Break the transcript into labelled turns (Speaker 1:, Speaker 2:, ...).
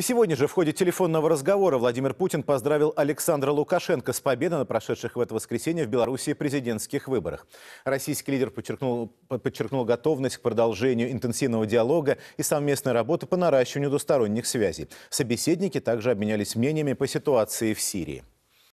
Speaker 1: И сегодня же в ходе телефонного разговора Владимир Путин поздравил Александра Лукашенко с победой на прошедших в это воскресенье в Беларуси президентских выборах. Российский лидер подчеркнул, подчеркнул готовность к продолжению интенсивного диалога и совместной работы по наращиванию двусторонних связей. Собеседники также обменялись мнениями по ситуации в Сирии.